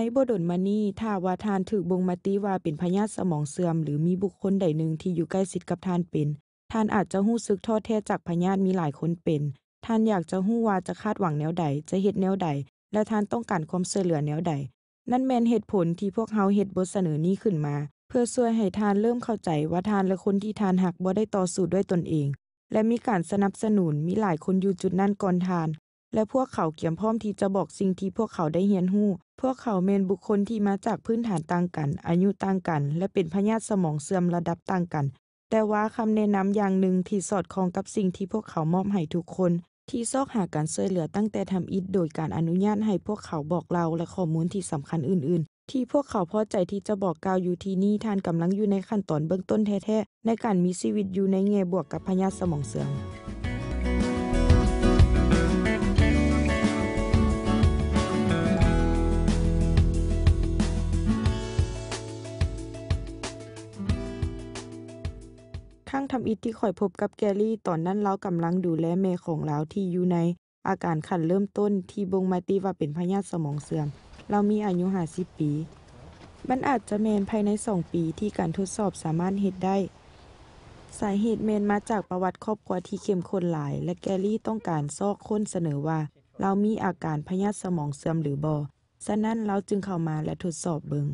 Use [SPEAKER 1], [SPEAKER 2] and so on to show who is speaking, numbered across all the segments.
[SPEAKER 1] ในบดลมานี่ถ้าว่าทานถึกบงมาตีว่าเป็นพยาธิสมองเสื่อม หรือมีบุคคลใดหนึ่งที่อยู่ใกล้ชิดกับทานเป็นทานอาจจะหู้ซึกทอดแท้จากพยาธิมีหลายคนเป็น ท่านอยากจะหู้ว่าจะคาดหวังแนวใดจะเห็ดแนวใดและท่านต้องการความื่อเหลือแนวใดนั่นแมนเหตุผลที่พวกเขาเหตุบทเสนอนี้ขึ้นมา เพื่อช่วยให้ท่านเริ่มเข้าใจว่าท่านและคนที่ท่านหักบ่ได้ต่อสู้ด้วยตนเอง และมีการสนับสนุนมีหลายคนอยู่จุดนั้นก่อนท่านและพวกเขาเกี่ยมพร้อมที่จะบอกสิ่งที่พวกเขาได้เรียนรู้ พวกเขาเป็นบุคคลที่มาจากพื้นฐานต่างกัน อายุต่างกัน และเป็นพญาติสมองเสื่อมระดับต่างกัน แต่ว่าคำแนะนำอย่างหนึ่งที่สอดคล้องกับสิ่งที่พวกเขามอบให้ทุกคน ที่ซอกหาการช่วยเหลือตั้งแต่ทำอิฐโดยการอนุญาตให้พวกเขาบอกเราและข้อมูลที่สำคัญอื่นๆ ที่พวกเขาพอใจที่จะบอกกล่าวอยู่ที่นี่ท่านกำลังอยู่ในขั้นตอนเบื้องต้นแท้ๆในการมีชีวิตอยู่ในแง่บวกกับพญาติสมองเสื่อมข้างทำอิฐที่ข่อยพบกับแกลี่ตอนนั้นเรากำลังดูแลแม่ของเราที่อยู่ใน อาการขันเริ่มต้นที่บ่งมาตีว่าเป็นพยาธิสมองเสื่อมเรามีอายุหาสิบปี มันอาจจะแมนภายในสองปีที่การทดสอบสามารถเหตุได้ สาเหตุแมนมาจากประวัติครอบครัวที่เข้มข้นหลาย และแกลี่ต้องการซอกค้นเสนอว่า เรามีอาการพยาธิสมองเสื่อมหรือบอฉะนั้นเราจึงเข้ามาและทดสอบเบิง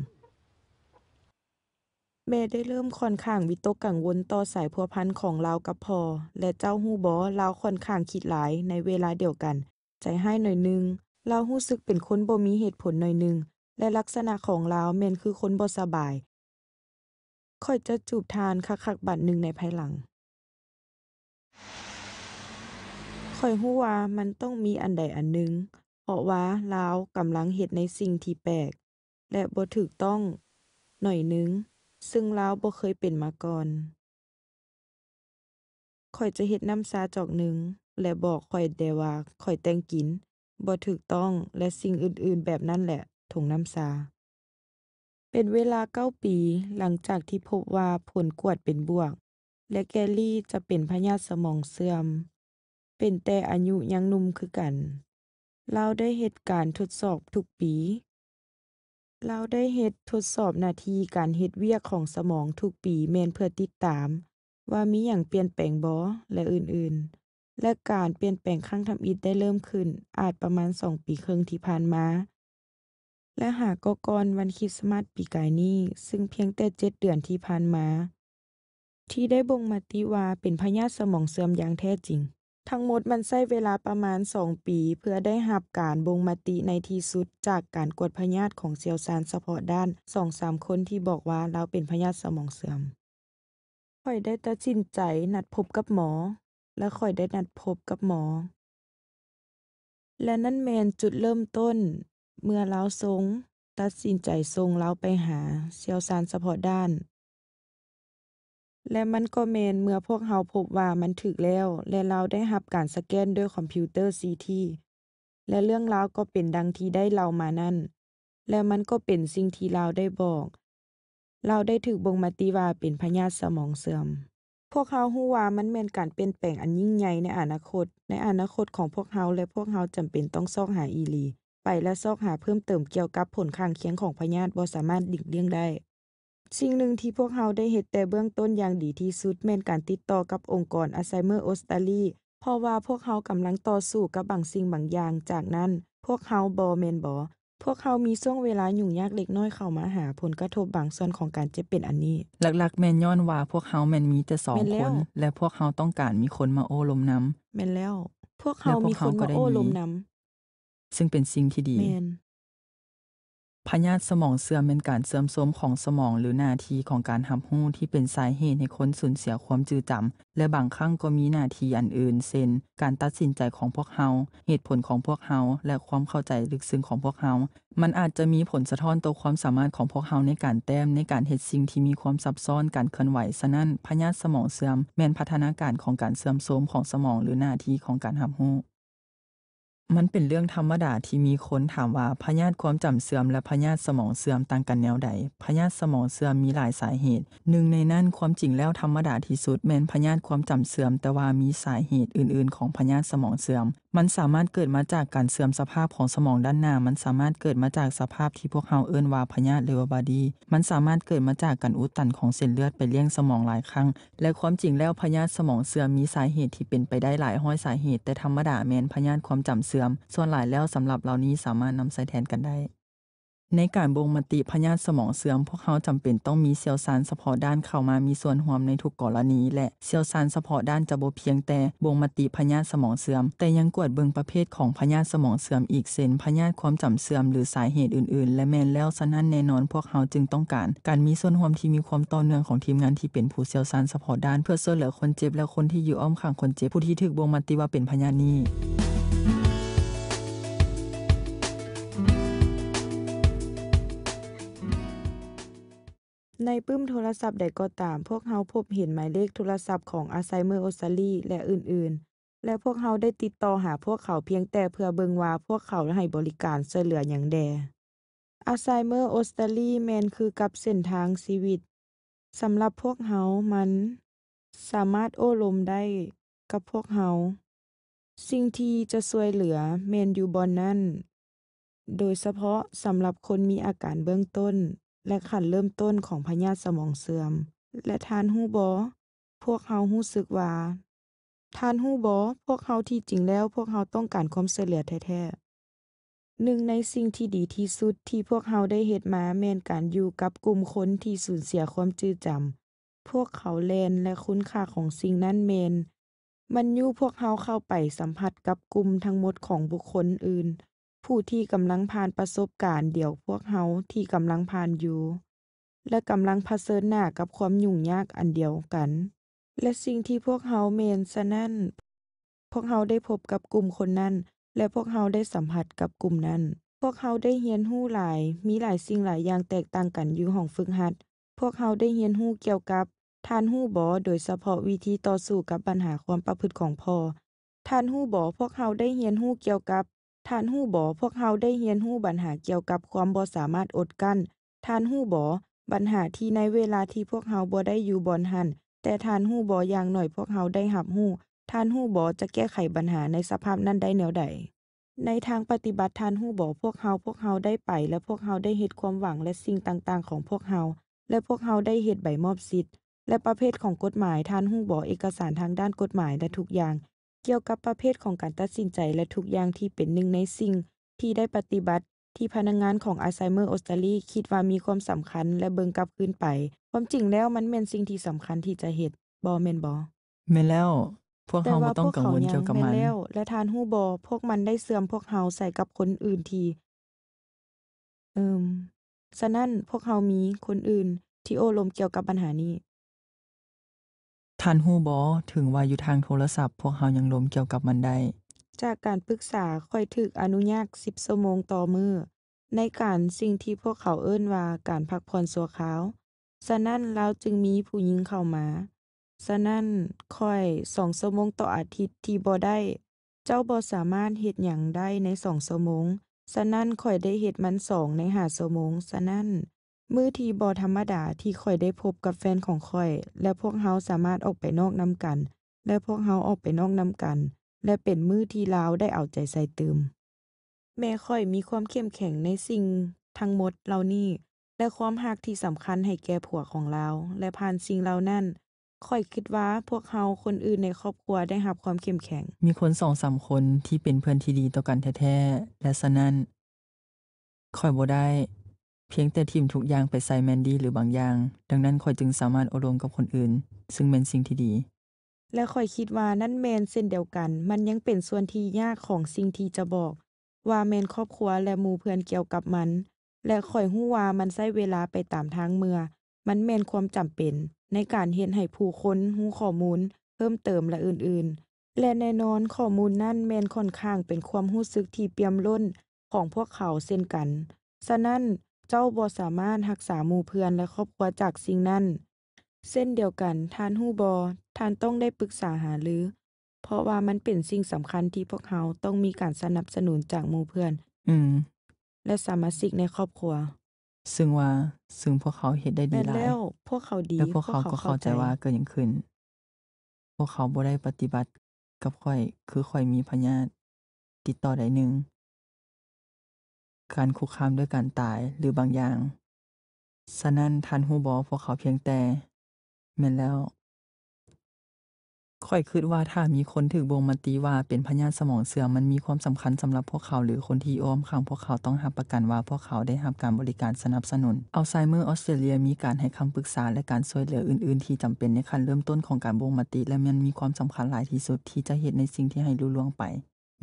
[SPEAKER 1] แม่ได้เริ่มค่อนข้างวิตกกังวลต่อสายพัวพันของเลากับพ่อและเจ้าฮู้บอเลาค่อนข้างคิดหลายในเวลาเดียวกันใจให้หน่อยนึงเลาหู้สึกเป็นคนบ่มีเหตุผลหน่อยนึงและลักษณะของเลาแม่นคือคนบ่สบาย ค่อยจะจูบทานคักคักบัดหนึ่งในภายหลัง ค่อยฮู้ว่ามันต้องมีอันใดอันหนึ่งเพราะว่าลาวกำลังเหตุในสิ่งที่แปลกและบ่ถูกต้อง หน่อยนึงซึ่งลาวบ่เคยเป็นมาก่อนข่อยจะเฮ็ดน้ำซาจอกหนึ่งและบอกข่อยเดว่าข่อยแต่งกิน บ่ถูกต้องและสิ่งอื่นๆแบบนั้นแหละถุงน้ำซา เป็นเวลาเก้าปีหลังจากที่พบว่าผลกวดเป็นบวก และแกลลี่จะเป็นพยาธิสมองเสื่อม เป็นแต่อายุยังหนุ่มคือกัน เราได้เหตุการณ์ทดสอบทุกปีเราได้เฮ็ดทดสอบนาทีการเฮ็ดเวียกของสมองทุกปีแมนเพื่อติดตาม ว่ามีอย่างเปลี่ยนแปลงบ่และอื่นๆ และการเปลี่ยนแปลงครั้งทำอิดได้เริ่มขึ้น อาจประมาณสองปีครึ่งที่ผ่านมาและหากก็กรอนวันคริสต์มาสปีกายนี้ซึ่งเพียงแต่เจ็ดเดือนที่ผ่านมาที่ได้บ่งมาติว่าเป็นพญาสมองเสื่อมอย่างแท้จริงทั้งหมดมันใช้เวลาประมาณ2ปี เพื่อได้หับการบ่งมติในที่สุดจากการกวดพยาธิของเซียวซานเฉพาะด้าน2-3คนที่บอกว่าเราเป็นพยาธิสมองเสื่อมข่อยได้ตัดสินใจนัดพบกับหมอ และข่อยได้นัดพบกับหมอ และนั่นแมนจุดเริ่มต้น เมื่อเราทรง ตัดสินใจทรงเราไปหาเซียวซานเฉพาะด้านและมันก็แมนเมื่อพวกเราพบว่ามันถึกแล้ว และเราได้หับการสแกนด้วยคอมพิวเตอร์ซีทีและเรื่องราวก็เป็นดังที่ได้เล่ามานั่น และมันก็เป็นสิ่งที่เราได้บอก เราได้ถึกบงมาติว่าเป็นพญาสมองเสื่อม พวกเขาหู้ว่ามันเป็นการเปลี่ยนแปลงอันยิ่งใหญ่ในอนาคต ในอนาคตของพวกเขาและพวกเขาจำเป็นต้องซอกหาอีลี ไปและซอกหาเพิ่มเติมเกี่ยวกับผลข้างเคียงของพญาบ่สามารถดิ่งเลี่ยงได้สิ่งหนึ่งที่พวกเราได้เห็นแต่เบื้องต้นอย่างดีที่สุดแม่นการติดต่อกับองค์กรอัลไซเมอร์ออสเตรเลียเพราะว่าพวกเรากำลังต่อสู้กับบางสิ่งบางอย่างจากนั้น พวกเราบอแมนบอพวกเขามีช่วงเวลายุ่งยากเล็กน้อยเข้ามาหาผลกระทบบางส่วนของการเจ็บเป็นอันนี้
[SPEAKER 2] หลักๆแม่นย้อนว่า พวกเขาแม่นมีแต่สองคน และพวกเขาต้องการมีคนมาโอ้ลมนำแม
[SPEAKER 1] ่นแล้ว พวกเขามีคนมาโอ้ลมน
[SPEAKER 2] ำ ซึ่งเป็นสิ่งที่ดีแม่นพยาธิสมองเสื่อมเป็นการเสื่อมโทรมของสมองหรือนาทีของการหับหู้ที่เป็นสาเหตุให้คนสูญเสียความจืดจำและบางครั้งก็มีนาทีอันอื่นเช่นการตัดสินใจของพวกเฮาเหตุผลของพวกเฮาและความเข้าใจลึกซึ้งของพวกเฮามันอาจจะมีผลสะท้อนต่อความสามารถของพวกเฮาในการแต้มในการเหตุสิ่งที่มีความซับซ้อนการเคลื่อนไหวฉะนั้นพยาธิสมองเสื่อมแมนพัฒนาการของการเสื่อมโทรมของสมองหรือนาทีของการหับหู้มันเป็นเรื่องธรรมดาที่มีคนถามว่าพยาธิความจำเสื่อมและพยาธิสมองเสื่อมต่างกันแนวใดพยาธิสมองเสื่อมมีหลายสาเหตุ หนึ่งในนั้นความจริงแล้วธรรมดาที่สุดแม้นพยาธิความจำเสื่อมแต่ว่ามีสาเหตุอื่นๆของพยาธิสมองเสื่อมมันสามารถเกิดมาจากการเสื่อมสภาพของสมองด้านหน้า มันสามารถเกิดมาจากสภาพที่พวกเขาเอิ้นว่าพยาธิเลวบาดี มันสามารถเกิดมาจากการอุดตันของเส้นเลือดไปเลี้ยงสมองหลายครั้ง และความจริงแล้วพยาธิสมองเสื่อมมีสาเหตุที่เป็นไปได้หลายห้อยสาเหตุ แต่ธรรมดาแมนพยาธิความจำเสื่อม ส่วนหลายแล้วสำหรับเหล่านี้สามารถนำใช้แทนกันได้ในการบ่งมติพยาธิสมองเสื่อมพวกเขาจำเป็นต้องมีเซียวซานสะพาะด้านเข้ามามีส่วนร่วมในทุกกรณีและเซียวซานสะพาะด้านจะบ่เพียงแต่บ่งมติพยาธิสมองเสื่อมแต่ยังกวดเบิงประเภทของพยาธิสมองเสื่อมอีกเส้นพยาธิความจำเสื่อมหรือสาเหตุอื่น ๆ และแม้นแล้วฉะนั้นแน่นอนพวกเขาจึงต้องการการมีส่วนร่วมที่มีความต่อเนื่องของทีมงานที่เป็นผู้เซียวซานสะพาะด้านเพื่อช่วยเหลือคนเจ็บและคนที่อยู่อ้อมข้างคนเจ็บผู้ที่ถูกบ่งมติว่าเป็นพยาธินี้
[SPEAKER 1] ในปื้มโทรศัพท์ ใดก็ตามพวกเฮาพบเห็นหมายเลขโทรศัพท์ของอาไซเมอร์โอซารีและอื่นๆ และพวกเฮาได้ติดต่อหาพวกเขาเพียงแต่เพื่อเบิงว่าพวกเขาให้บริการช่วยเหลืออย่างแดอาไซเมอร์โอซารีแมนคือกับเส้นทางชีวิตสำหรับพวกเฮามันสามารถโอลมได้กับพวกเฮาสิ่งที่จะช่วยเหลือเมนอยู่บอนนั่นโดยเฉพาะสำหรับคนมีอาการเบื้องต้นและขั้นเริ่มต้นของพยาธิสมองเสื่อม และทานฮู้บอพวกเฮาฮู้สึกว่าทานฮู้บอพวกเฮาที่จริงแล้วพวกเฮาต้องการความเสียเหลือแท้ๆหนึ่งในสิ่งที่ดีที่สุดที่พวกเฮาได้เหตุมาแม่นการอยู่กับกลุ่มคนที่สูญเสียความจืดจำ พวกเขาแลนและคุณค่าของสิ่งนั้นเมนมันยู่พวกเฮาเข้าไปสัมผัสกับกลุ่มทั้งหมดของบุคคลอื่นผู้ที่กำลังผ่านประสบการณ์เดี่ยว พวกเฮาที่กำลังผ่านอยู่และกำลังเผชิญหน้ากับความยุ่งยากอันเดียวกัน และสิ่งที่พวกเฮาเมนซะนั่นพวกเฮาได้พบกับกลุ่มคนนั้นและพวกเฮาได้สัมผัสกับกลุ่มนั้น พวกเฮาได้เรียนรู้หลายมีหลายสิ่งหลายอย่างแตกต่างกันอยู่ห้องฝึกหัด พวกเฮาได้เรียนรู้เกี่ยวกับทานหู้บอโดยเฉพาะวิธีต่อสู้กับปัญหาความประพฤติของพ่อทานหู้บอพวกเฮาได้เรียนรู้เกี่ยวกับท่านหู้บอพวกเฮาได้เรียนหู้ปัญหาเกี่ยวกับความบ่สามารถอดกั้นท่านหู้บอปัญหาที่ในเวลาที่พวกเฮาบ่ได้อยู่บ่อนหัน แต่ท่านหู้บออย่างหน่อยพวกเฮาได้หับหู้ ท่านหู้บอจะแก้ไขปัญหาในสภาพนั้นได้แนวใด ในทางปฏิบัติท่านหู้บอพวกเฮาพวกเฮาได้ไป และพวกเฮาได้เฮ็ดความหวังและสิ่งต่างๆ ของพวกเฮาและพวกเฮาได้เฮ็ดใบมอบสิทธิ์และประเภทของกฎหมาย ท่านหู้บอเอกสารทางด้านกฎหมายและทุกอย่างเกี่ยวกับประเภทของการตัดสินใจและทุกอย่างที่เป็นหนึ่งในสิ่ง ที่ได้ปฏิบัติที่พนักงงานของอัลไซเมอร์ออสเตรเลียคิดว่ามีความสำคัญ และเบิงกลับคืนไป ความจริงแล้วมันแม่นสิ่งที่สำคัญที่จะเฮ็ดบ่แม่นบ่
[SPEAKER 2] แม่นแล้ว พวกเฮาบ่ต้องกังวลเกี่ยวกับมันแล้ว
[SPEAKER 1] และทานฮู้บ่พวกมันได้เสื่อมพวกเฮาใส่กับคนอื่นทีเอิ่มฉะนั้นพวกเฮามีคนอื่น ที่โอลมเกี่ยวกับปัญหานี้
[SPEAKER 2] ท่านฮู้บอถึงว่าอยู่ทางโทรศัพท์พวกเฮายังล้มเกี่ยวกับมันได้
[SPEAKER 1] จากการปรึกษาค่อยถึกอนุญาต10ชั่วโมงต่อมือในการสิ่งที่พวกเขาเอิ้นว่าการพักผ่อนสัวขาวฉะนั้นเราจึงมีผู้หญิงเข้ามาฉะนั้นค่อย2ชั่วโมงต่ออาทิตย์ที่บ่ได้ เจ้าบ่สามารถเฮ็ดหยังได้ใน2ชั่วโมงฉะนั้นค่อยได้เฮ็ดมัน2ใน5ชั่วโมงฉะนั้นมื้อที่บ่ธรรมดาที่ขอยได้พบกับแฟนของขอย และพวกเฮาสามารถออกไปนอกนำกัน และพวกเฮาออกไปนอกนำกัน และเป็นมื้อที่ลาวได้เอาใจใส่ตืมแม่ขอยมีความเข้มแข็งในสิ่ง ทั้งหมดเหล่านี้และความหักที่สำคัญให้แก่ผัวของเรา และผ่านสิ่งเหล่านั้นขอยคิดว่าพวกเฮาคนอื่นในครอบครัวได้รับความเข้มแข็ง
[SPEAKER 2] มีคนสองสามคนที่เป็นเพื่อนที่ดีต่อกันแท้ๆและสนั่นคอยบ่ได้เพียงแต่ทีมทุกอย่างไปใส่แมนดี้หรือบางอย่าง ดังนั้นคอยจึงสามารถอารมกับคนอื่น ซึ่งเป็นสิ่งที่ดี
[SPEAKER 1] และคอยคิดว่านั่นแมนเส้นเดียวกัน มันยังเป็นส่วนที่ยากของสิ่งที่จะบอก ว่าแมนครอบครัวและมูเพื่อนเกี่ยวกับมัน และคอยหู้ว่ามันใช้เวลาไปตามทางเมื่อมันแมนความจำเป็น ในการเห็นให้ผู้คนหู้ข้อมูล เพิ่มเติมและอื่นๆ และแน่นอนข้อมูลนั่นแมนค่อนข้างเป็นความรู้สึกที่เปี่ยมล้นของพวกเขาเช่นกัน ฉะนั้นเจ้าบ่สามารถรักษาหมู่เพื่อน และครอบครัวจากสิ่งนั้น เส้นเดียวกันท่านฮู้บอท่านต้องได้ปรึกษาหาหรือ เพราะว่ามันเป็นสิ่งสำคัญที่พวกเขาต้องมีการสนับสนุนจากหมู่เพื่อน อืม และสมาชิกในครอบครัว
[SPEAKER 2] ซึ่งว่าซึ่งพวกเขาเห็นได้ดีหลายแล้ว พวกเขาดีแล้วพวกเขาก็เข้าใจว่าเกิดยังขึ้น พวกเขาบ่ได้ปฏิบัติกับค่อยคือค่อยมีพญาติติดต่อได้หนึ่งการคุกคามด้วยการตายหรือบางอย่าง สนั่นทันหูบอพวกเขาเพียงแต่แม่นแล้ว ค่อยคิดว่าถ้ามีคนถึกวงมาตีว่าเป็นพญาสมองเสื่อมมันมีความสำคัญสำหรับพวกเขา หรือคนที่อ้อมข้างพวกเขาต้องหับประกันว่าพวกเขาได้รับการบริการสนับสนุนอัลไซเมอร์ออสเตรเลียมีการให้คำปรึกษาและการช่วยเหลืออื่น ๆ ที่จำเป็นในขั้นเริ่มต้นของการวงมาตีและมันมีความสำคัญหลายที่สุด ที่จะเหตุในสิ่งที่ให้รู้ล่วงไป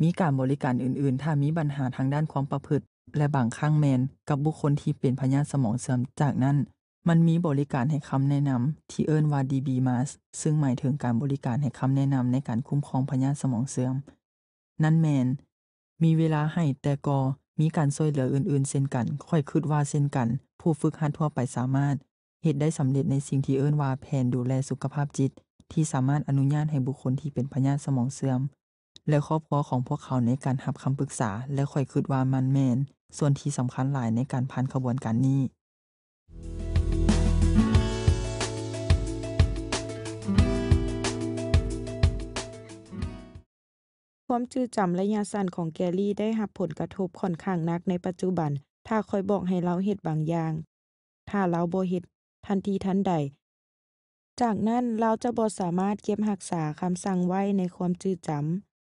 [SPEAKER 2] มีการบริการอื่นๆ ถ้ามีปัญหาทางด้านความประพฤติและบางครั้งแมน กับบุคคลที่เป็นพยาธิสมองเสื่อมจากนั้น มันมีบริการให้คำแนะนำที่เอิ้นว่า DBMAS ซึ่งหมายถึงการบริการให้คำแนะนำในการคุ้มครองพยาธิสมองเสื่อม นั่นแมน มีเวลาให้แต่ก็มีการช่วยเหลืออื่นๆเช่นกันค่อยคืดว่าเช่นกัน ผู้ฝึกหัดทั่วไปสามารถ เหตุได้สำเร็จในสิ่งที่เอิ้นว่าแผนดูแลสุขภาพจิต ที่สามารถอนุญาตให้บุคคลที่เป็นพยาธิสมองเสื่อมและครอบครัวของพวกเขาในการหับคำปรึกษาและข่อยคิดว่ามันแมน ส่วนที่สำคัญหลายในการพันขบวนการนี้
[SPEAKER 1] ความจืดจำระยะสั้นของแกลลี่ได้หับผลกระทบค่อนข้างนักในปัจจุบัน ถ้าคอยบอกให้เราเหตุบางอย่าง ถ้าเราบ่เหตุทันทีทันใด จากนั้นเราจะบ่สามารถเก็บหักษาคำสั่งไว้ในความจืดจำ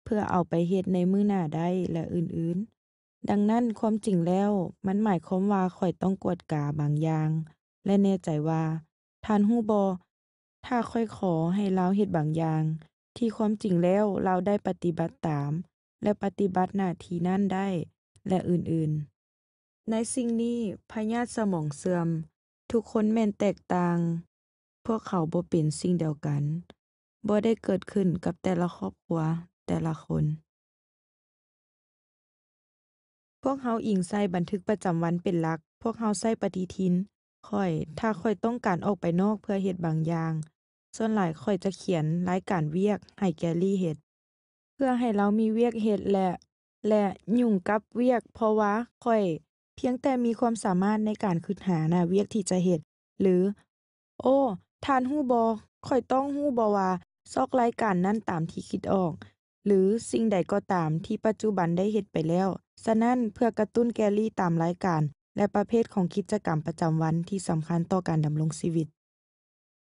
[SPEAKER 1] เพื่อเอาไปเฮ็ดในมื้อหน้าได้และอื่นๆ ดังนั้นความจริงแล้วมันหมายความว่าข่อยต้องกวดกาบางอย่าง และแน่ใจว่า ท่านฮู้บ่ถ้าค่อยขอให้เราเฮ็ดบางอย่าง ที่ความจริงแล้วเราได้ปฏิบัติตาม และปฏิบัติหน้าที่นั่นได้ และอื่นๆ ในสิ่งนี้พญาติสมองเสื่อม ทุกคนแม่นแตกต่าง พวกเขาบ่เป็นสิ่งเดียวกันบ่ได้เกิดขึ้นกับแต่ละครอบครัวแต่ละคน พวกเขาอิงใส่บันทึกประจำวันเป็นหลัก พวกเขาใส่ปฏิทินค่อย ถ้าค่อยต้องการออกไปนอกเพื่อเหตุบางอย่าง ส่วนหลายค่อยจะเขียนรายการเวียกให้แกลี่เหตุเพื่อให้เรามีเวียกเหตุและและยุ่งกับเวียกเพราะว่าค่อย เพียงแต่มีความสามารถในการคืดหานะเวียกที่จะเหตุหรือ โอ้ ทานหู้บอค่อยต้องหู้บอว่าซอกรายการนั่นตามที่คิดออกหรือสิ่งใดก็ตามที่ปัจจุบันได้เห็ุไปแล้วฉะนั้น เพื่อกระตุ้นแกลลี่ตามรายการและประเภทของกิจกรรมประจำวันที่สำคัญต่อการ ดำรงชีวิต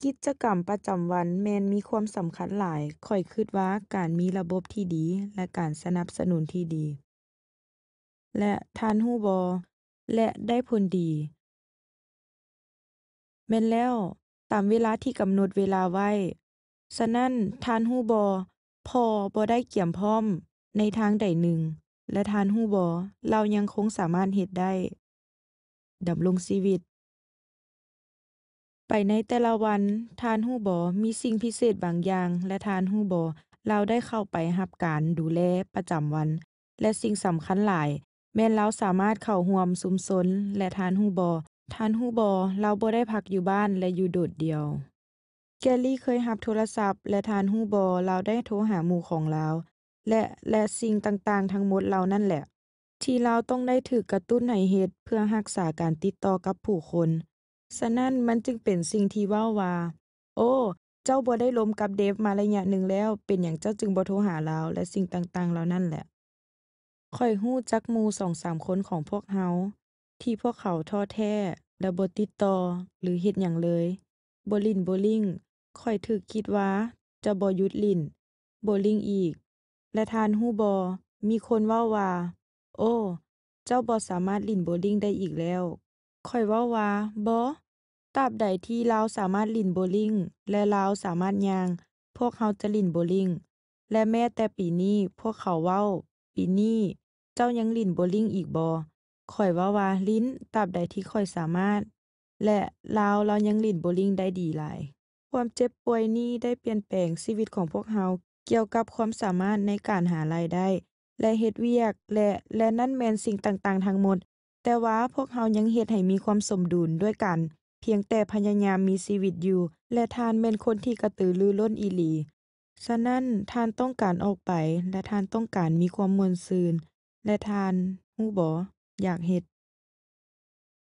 [SPEAKER 1] กิจกรรมประจำวัน แมนมีความสำคัญหลายข่อยคิดว่าการมีระบบที่ดีและการสนับสนุนที่ดี และทานหู้บอ และได้ผลดี แมนแล้ว ตามเวลาที่กำหนดเวลาไว้ฉะนั้นทานหู้บอพอบอได้เกี่ยมพร้อมในทางใดหนึ่งและทานหู้บอเรายังคงสามารถเหตุได้ดำลงชีวิต ไปในแต่ละวัน ทานหู้บอมีสิ่งพิเศษบางอย่าง และทานหู้บอเราได้เข้าไปรับการดูแลประจำวัน และสิ่งสำคัญหลาย แม้นเราสามารถเข้าห่วมสุมสนและทานหู้บอทานหู้บอเราบ่ได้พักอยู่บ้านและอยู่โดดเดียวแกลลี่เคยหับโทรศัพท์และทานหู้บอเราได้โทรหาหมู่ของเรา และและสิ่งต่างๆ ทั้งหมดเรานั่นแหละ ที่เราต้องได้ถือกระตุ้นให้เฮ็ดเพื่อหักษาการติดต่อกับผู้คนสะนั่นมันจึงเป็นสิ่งที่ว้าว่าโอ้ เจ้าบอได้ลมกับเดฟมาระยะหนึ่งแล้ว เป็นอย่างเจ้าจึงบ่โทรหาเราและสิ่งต่าง ๆเรานั่นแหละ ค่อยหู้จักหมูสองสามคนของพวกเฮาที่พวกเขาท้อแท้และบ่ติดต่อหรือเฮ็ดหยังเลยบ่ลิ้นบ่ลิ่งข้อยถึกคิดว่า จะบ่หยุดลิ้นบ่ลิงอีก และทานฮู้บ่มีคนเว้าว่าโอ้ เจ้าบ่สามารถลิ้นบ่ลิงได้อีกแล้วข้อยเว้าว่าบ่ตราบใดที่เราสามารถลิ้นบ่ลิงและเราสามารถย่าง พวกเขาจะลิ้นบ่ลิงและแม้แต่ปีนี้พวกเขาเว้า ปีนี้เจ้ายังลิ้นบ่ลิงอีกบ่ข่อยว่าว่าลิ้นตราบใดที่ข่อยสามารถ และลาวเรายังลิ้นโบลิงได้ดีหลายความเจ็บป่วยนี้ได้เปลี่ยนแปลงชีวิตของพวกเราเกี่ยวกับความสามารถในการหารายได้ และเฮ็ดเวียกและและนั่นแม่นสิ่งต่าง ๆทั้งหมด แต่ว่าพวกเรายังเฮ็ดให้มีความสมดุลด้วยกัน เพียงแต่พยายามมีชีวิตอยู่ และทานแม่นคนที่กระตือรือร้นอีหลีฉะนั้นทานต้องการออกไป และทานต้องการมีความมวลซืน และทานฮู้บ่อยากเฮ็ด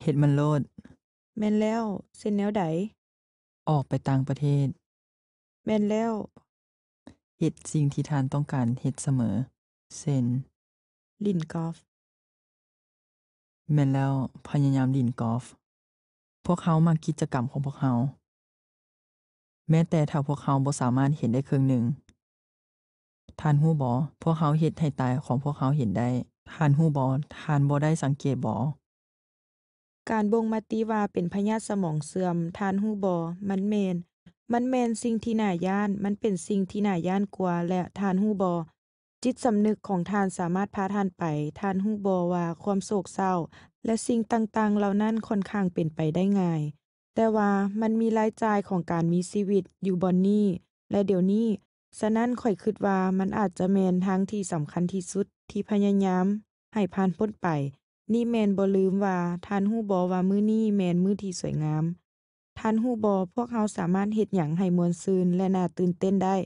[SPEAKER 1] เฮ็ดมันโลดแม่นแล้วเส้นแนวใด
[SPEAKER 2] ออกไปต่างประเทศ แม่นแล้วเหตุสิ่งที่ทานต้องการเหตุเสมอเซนลินกอล์ฟแม่นแล้วพยายามดลินกอล์ฟพวกเขามากกิจกรรมของพวกเขาแม้แต่ถ้าพวกเขาบ่สามารถเห็นได้ครึ่งหนึ่งทานหู้บอพวกเขาเห็ดให้ตายของพวกเขาเห็นได้ทานหู้บอทานบ่ได้สังเกตบอ
[SPEAKER 1] การบ่งมาติว่าเป็นพยาธิสมองเสื่อมทานฮูบ่มันแมน มันแมนสิ่งที่น่าย่าน มันเป็นสิ่งที่น่าย่านกว่าและทานฮูบ่จิตสำนึกของทานสามารถพาทานไปทานฮูบ่ว่าความโศกเศร้า และสิ่งต่างๆเหล่านั้นค่อนข้างเป็นไปได้ง่าย แต่ว่ามันมีรายจ่ายของการมีชีวิตอยู่บนนี้และเดี๋ยวนี้ฉะนั้นข่อยคิดว่ามันอาจจะแมนทางที่สำคัญที่สุดที่พยายามให้ผ่านพ้นไปนี่แมนบ่ลืมว่าท่านฮู้บอว่ามื้อนี้ แมนมื้อที่สวยงาม ท่านฮู้บอพวกเขาสามารถเฮ็ดหยังให้มวลซืนและน่าตื่นเต้นได้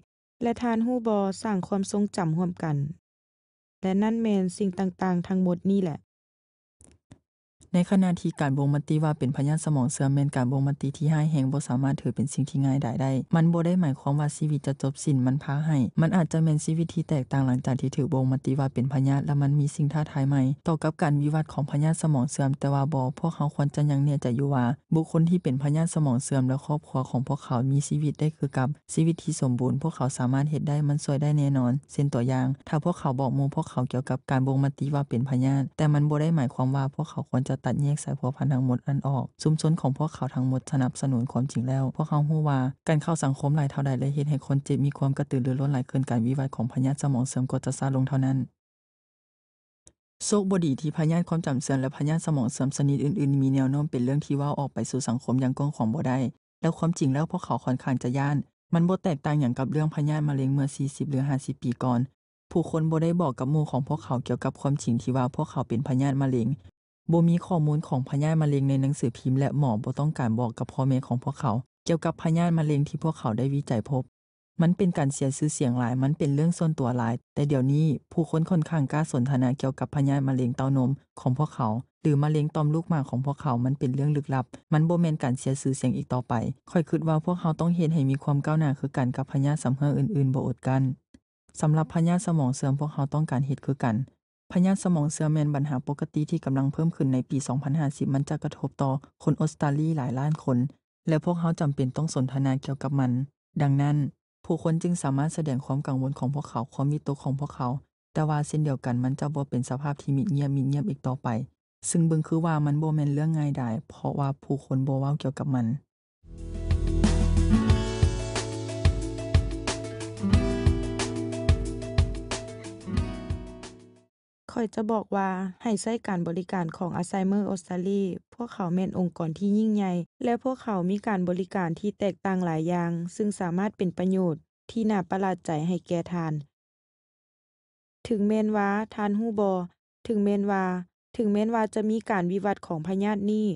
[SPEAKER 1] และท่านฮู้บอสร้างความทรงจำร่วมกัน และนั่นแมนสิ่งต่างๆทั้งหมดนี่แหละ
[SPEAKER 2] ในขณะที่การบ่งมติว่าเป็นพยานสมองเสื่อมเป็นการบ่งมติที่ให้แห่งบ่สามารถถือเป็นสิ่งที่ง่ายได้ได้มันบ่ได้หมายความว่าชีวิตจะจบสิ้นมันพาให้ มันอาจจะเป็นชีวิตที่แตกต่างหลังจากที่ถือบ่งมติว่าเป็นพยานและมันมีสิ่งท้าทายใหม่ต่อกับการวิวัฒน์ของพยานสมองเสื่อมแต่ว่าบ่พวกเขาควรจะยังเนี่ยจะอยู่ว่าบุคคลที่เป็นพยานสมองเสื่อมและครอบครัวของพวกเขามีชีวิตได้คือกับชีวิตที่สมบูรณ์พวกเขาสามารถเฮ็ดได้มันสวยได้แน่นอนเส้นตัวอย่างถ้าพวกเขาบอกมูพวกเขาเกี่ยวกับการบ่งมติว่าเป็นพยานแต่มันบ่ได้หมายความว่าพวกเขาควรจะตัดแยกสายพัวพันทั้งหมดอันออกชุมชนของพวกเขาทั้งหมดสนับสนุนความจริงแล้วพวกเขาหู้ว่าการเข้าสังคมหลายเท่าใดและเหตุให้คนเจ็บมีความกระตือรือร้นหลายเกินการวิวัฒของพญาสมองเสื่อมก็จะซาลงเท่านั้นโชคบดีที่พญานความจำเสื่อมและพญานสมองเสื่อมสนิทอื่น ๆ มีแนวโน้มเป็นเรื่องที่ว่าออกไปสู่สังคมอย่างกว้างขวางบ่ได้ แล้วความจริงแล้วพวกเขาค่อนข้างจะย่าน มันบ่แตกต่างอย่างกับเรื่องพญานมะเร็งเมื่อ 40หรือ50 ปีก่อน ผู้คนบ่ได้บอกกับมู่ของพวกเขาเกี่ยวกับความจริงที่ว่า พวกเขาเป็นพญานมะเร็งโบมีข้อมูลของพญาธิมะเร็งในหนังสือพิมพ์และหมอโบต้องการบอกกับพ่อแม่ของพวกเขาเกี่ยวกับพญาธิมะเร็งที่พวกเขาได้วิจัยพบ มันเป็นการเสียซื่อเสียงหลาย มันเป็นเรื่องส่วนตัวหลาย แต่เดี๋ยวนี้ผู้คนค่อนข้างกล้าสนทนาเกี่ยวกับพญาธิมะเร็งเต้านมของพวกเขาหรือมะเร็งตอมลูกหมากของพวกเขา มันเป็นเรื่องลึกลับ มันโบแมนการเสียซื่อเสียงอีกต่อไป ค่อยคิดว่าพวกเขาต้องเห็นให้มีความก้าวหน้าคือกันกับพญาธิสำเพออื่นๆบ่อดกันสำหรับพญาธิสมองเสื่อมพวกเขาต้องการเหตุคือกันพยาธิสมองเสื่อมเแมนปัญหาปกติที่กำลังเพิ่มขึ้นในปี 2050 มันจะกระทบต่อคนออสตเลียหลายล้านคน และพวกเขาจำเป็นต้องสนทนาเกี่ยวกับมัน ดังนั้น ผู้คนจึงสามารถแสดงความกังวลของพวกเขาความมีตัวของพวกเขา แต่ว่าเส้นเดียวกันมันจะบ่เป็นสภาพที่มีเงียบมีเงียบอีกต่อไป ซึ่งบึ่งคือว่ามันบ่แม่นเรื่องง่ายดายเพราะว่าผู้คนบ่เว้าเกี่ยวกับมัน
[SPEAKER 1] ่อยจะบอกว่าให้ใช้การบริการของลไซเมอร์ออสเตรเลียพวกเขาเม็นองค์กรที่ยิ่งใหญ่และพวกเขามีการบริการที่แตกต่างหลายอย่าง ซึ่งสามารถเป็นประโยชน์ที่น่าประหลาดใจให้แก่ทาน ถึงแม้นว่าทานฮู้บ่ถึงแม้นว่าถึงแม้นว่าจะมีการวิวัฒของพญาตินี้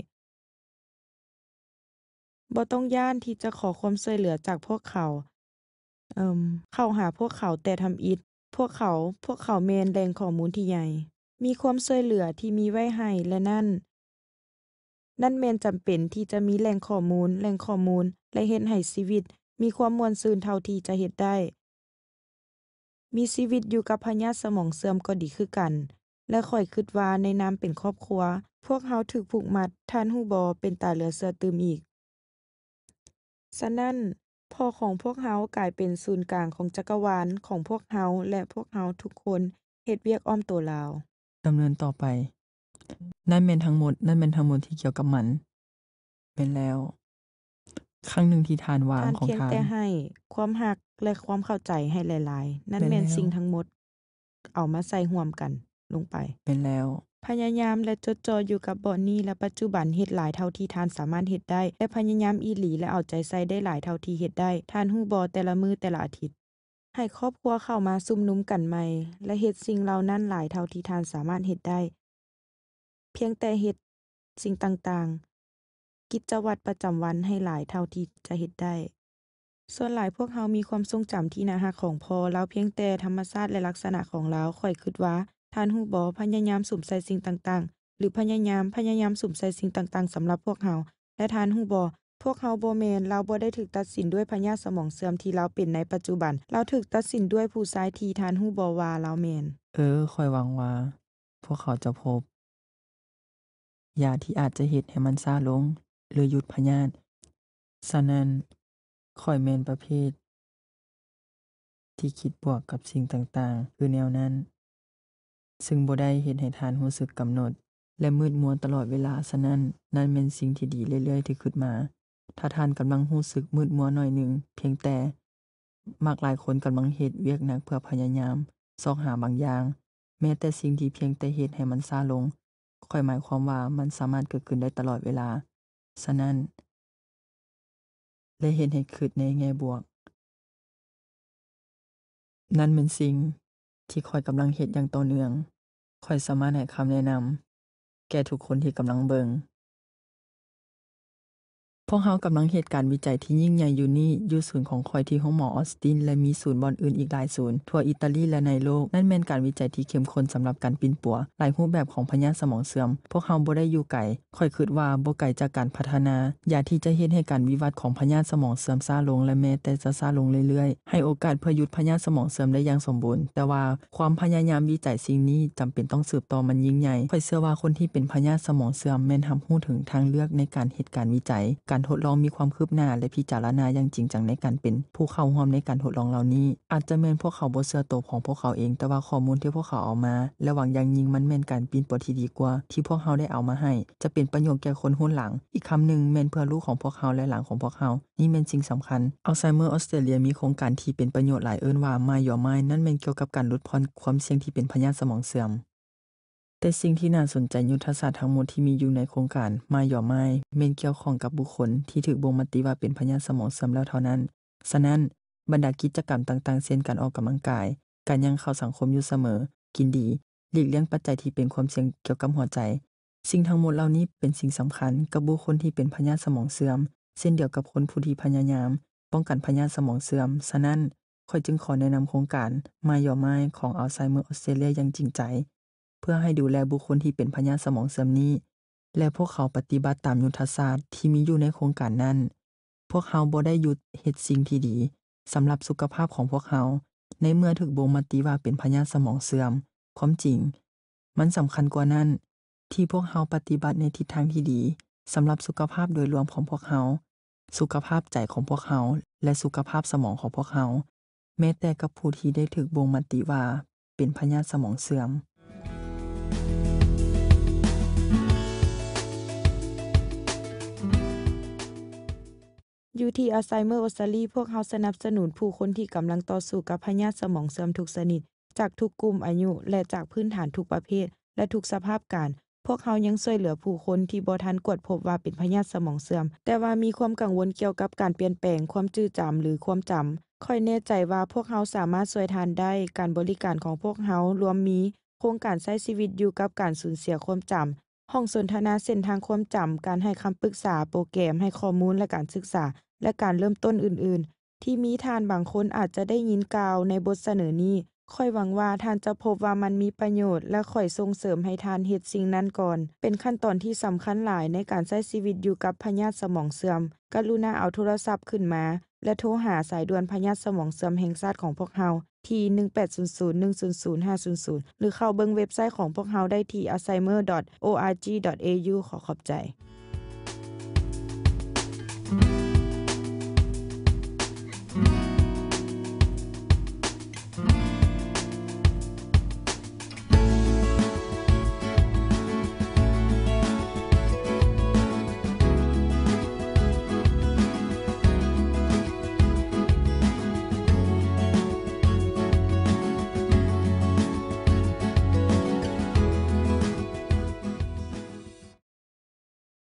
[SPEAKER 1] บ่ต้องย่านที่จะขอความช่วยเหลือจากพวกเขา เอิ่มเข้าหาพวกเขาแต่ทำอิดพวกเขาพวกเขาเมนแรงข้อมูลที่ใหญ่ มีความช่วยเหลือที่มีไว้ให้และนั่น นั่นเมนจำเป็นที่จะมีแรงข้อมูลแรงข้อมูล และเห็นให้ชีวิต มีความมวลซืนเท่าที่จะเห็ดได้ มีชีวิตอยู่กับพญาสมองเสื่อมก็ดีคือกัน และข่อยคิดว่าในนาเป็นครอบครัว พวกเฮาถูกผูกมัด ท่านฮูบอเป็นตาเหลือเสือตืมอีกฉะนั้นพ่อของพวกเฮากลายเป็นศูนย์กลางของจักรวาลของพวกเฮาและพวกเฮาทุกคนเหตุเวียกอ้อมตัวเรา
[SPEAKER 2] ดำเนินต่อไป นั่นเป็นทั้งหมด นั่นเป็นทั้งหมดที่เกี่ยวกับมัน เป็นแล้ว ครั้งหนึ่งที่ทานวางของของเพียงทานแต่ให
[SPEAKER 1] ้ความหักและความเข้าใจให้หลาย ๆ นั่นเป็นสิ่งทั้งหมด เอามาใส่ห่วมกันลงไป เป็นแล้วพยายามและจดจ่ออยู่กับบ่อนี้ และปัจจุบันเฮ็ดหลายเท่าที่ทานสามารถเฮ็ดได้ และพยายามอีหลีและเอาใจใส่ได้หลายเท่าที่เฮ็ดได้ทานหู้บอแต่ละมือแต่ละอาทิตย์ ให้ครอบครัวเข้ามาซุ่มนุมกันใหม่และเฮ็ดสิ่งเหล่านั้นหลายเท่าที่ทานสามารถเฮ็ดได้ เพียงแต่เฮ็ดสิ่งต่างๆกิจวัตรประจำวันให้หลายเท่าที่จะเฮ็ดได้ ส่วนหลายพวกเรามีความทรงจำที่น่าฮักของพอแล้วเพียงแต่ธรรมชาติและลักษณะของเราค่อยคิดว่าท่านหูบอพยายามสุ่มใส่สิ่งต่างๆ หรือพยายามพยายามสุ่มใส่สิ่งต่างๆสำหรับพวกเขา และท่านหูบอพวกเขาโบเมนเราบ่ได้ถึกตัดสินด้วยพญาสมองเสื่อมที่เราเป็นในปัจจุบัน เราถึกตัดสินด้วยผู้ชายที่ทานหูบอวาเรา
[SPEAKER 2] เมนเออคอยหวังว่าพวกเขาจะพบยาที่อาจจะเฮ็ดให้มันซาลงหรือหยุดพยาธิฉะนั้นคอยเมนประเภท ที่คิดบวกกับสิ่งต่างๆคือแนวนั้นซึ่งบ่ได้เห็ุให้ทานหูสึกกำหนด และมืด มัวตลอดเวลา ฉะนั้น นั่นเป็นสิ่งที่ดีเรื่อยๆที่ขึ้นมา ถ้าทานกำลังหูสึกมืดมัวหน่อยหนึ่งเพียงแต่ มากหลายคนกำลังเหตุเวียกหนักเพื่อพยายาม ซอกหาบางอย่าง แม้แต่สิ่งที่เพียงแต่เหตุให้มันซาลงค่อยหมายความว่า มันสามารถเกิดขึ้นได้ตลอดเวลา ฉะนั้นและเห็นให้ขึ้นในแง่บวก นั่นเป็นสิ่งที่คอยกำลังเหตุอย่างต่อเนื่อง คอยสามารถให้คำแนะนำ แก่ทุกคนที่กำลังเบิงพวกเขากำลังเหตุการณ์วิจัยที่ยิ่งใหญ่อยู่นี่อยู่ศูนย์ของคอยที่ห้องหมอออสติน และมีศูนย์บอลอื่นอีกหลายศูนย์ทั่วอิตาลีและในโลกนั่นเป็นการวิจัยที่เข้มข้นสำหรับการปินปัว หลายรูปแบบของพญาสมองเสื่อม พวกเขาบ่ได้อยู่ไกลคอยคิดว่าบ่ไกลจากการพัฒนาอย่าที่จะเฮ็ดให้การวิวัฒน์ของพญาสมองเสื่อมซาลงและแม้แต่จะซาลงเรื่อยๆ ให้โอกาสเพื่อยุดพญาสมองเสื่อมได้อย่างสมบูรณ์แต่ว่าความพยายามวิจัยสิ่งนี้จำเป็นต้องสืบต่อมันยิ่งใหญ่คอยเชื่อว่าคนที่เป็นพญาสมองเสื่อม แม่นทำหู้ถึงทางเลือกในการเหตุการวิจัยการการทดลองมีความคืบหน้าและพิจารณาอย่างจริงจังในการเป็น ผู้เข้าห่วมในการทดลองเหล่านี้ อาจจะเมนพวกเขาบทเสือัตของพวกเขาเอง แต่ว่าข้อมูลที่พวกเขาเอามาและหวังยังยิงมันแม่นการปีนปอที่ดีกว่าที่พวกเขาได้เอามาให้ จะเป็นประโยชน์แก่คนหุ้นหลัง อีกคำหนึ่งแม่นเพื่อลูกของพวกเขาและหลังของพวกเขานี่เมนสิ่งสำคัญอัลไซเมอร์ออสเตรเลียมีโครงการที่เป็นประโยชน์หลายเอิ้นว่าไม่ยอมไม่นั่นเมนเกี่ยวกับการลดพรความเสี่ยงที่เป็นพยาธิสมองเสื่อมแต่สิ่งที่น่าสนใจยุทธศาสตร์ทั้งหมดที่มีอยู่ในโครงการ มาหย่อไม้เมนเกี่ยวของกับบุคคล ที่ถือบงมติว่าเป็นพญาสมองซ้ำแล้วเท่านั้น ฉะนั้นบรรดากิจกรรมต่างๆเช่นการออกกำลังกาย การยังเข้าสังคมอยู่เสมอ กินดี หลีกเลี่ยงปัจจัยที่เป็นความเสี่ยงเกี่ยวกับหัวใจ สิ่งทั้งหมดเหล่านี้เป็นสิ่งสำคัญกับบุคคลที่เป็นพญาสมองเสื่อมเช่นเดียวกับคนผู้ที่พยายาม ป้องกันพญาสมองเสื่อมฉะนั้นค่อยจึงขอแนะนำโครงการ มาหย่อไม้ของอัลไซเมอร์ออสเตรเลียอย่างจริงใจเพื่อให้ดูแลบุคคลที่เป็นพญาสมองเสื่อมนี้และพวกเขาปฏิบัติตามยุทธศาสตร์ที่มีอยู่ในโครงการนั้น พวกเขาบ่ได้หยุดเหตุสิ่งที่ดีสำหรับสุขภาพของพวกเขาในเมื่อถึกบงมาตีว่าเป็นพญาสมองเสื่อมความจริง มันสำคัญกว่านั้น ที่พวกเขาปฏิบัติในทิศทางที่ดีสำหรับสุขภาพโดยรวมของพวกเขาสุขภาพใจของพวกเขาและสุขภาพสมองของพวกเขาแม้แต่กับผู้ที่ได้ถึกบงมาตีว่าเป็นพญาสมองเสื่อม
[SPEAKER 1] ยู่ที่อาไซเมอร์ออสซาีพวกเขาสนับสนุนผู้คนที่กำลังต่อสู้กับพยาธิสมองเสื่อมทุกสนิท จากทุกกลุ่มอายุและจากพื้นฐานทุกประเภทและทุก สภาพการ พวกเขายังช่วยเหลือผู้คน ที่บอทันกวดพบว่าเป็นพยาธิสมองเสื่อมแต่ว่ามีความกังวลเกี่ยวกับการเปลี่ยนแปลงความจืดจำหรือความจำค่อยแน่ใจว่าพวกเขาสามารถช่วยทานได้การบริการของพวกเขารวมมีโครงการใช้ชีวิตอยู่กับการสูญเสียความจำห้องสนทนาเส้นทางความจำการให้คำปรึกษา โปรแกรม ให้ข้อมูลและการศึกษาและการเริ่มต้นอื่นๆ ที่มีทานบางคนอาจจะได้ยินกล่าวในบทเสนอนี้ค่อยหวังว่าท่านจะพบว่ามันมีประโยชน์ และค่อยส่งเสริมให้ท่านเหตุสิ่งนั้นก่อน เป็นขั้นตอนที่สำคัญหลายในการใช้ชีวิตอยู่กับพญาติสมองเสื่อม กรุณาเอาโทรศัพท์ขึ้นมา และโทรหาสายด่วนพญาติสมองเสื่อมแห่งชาติของพวกเฮาที่ 18001000500 หรือเข้าเบิ่งเว็บไซต์ของพวกเฮาได้ที่ alzheimer.org.au ขอขอบใจ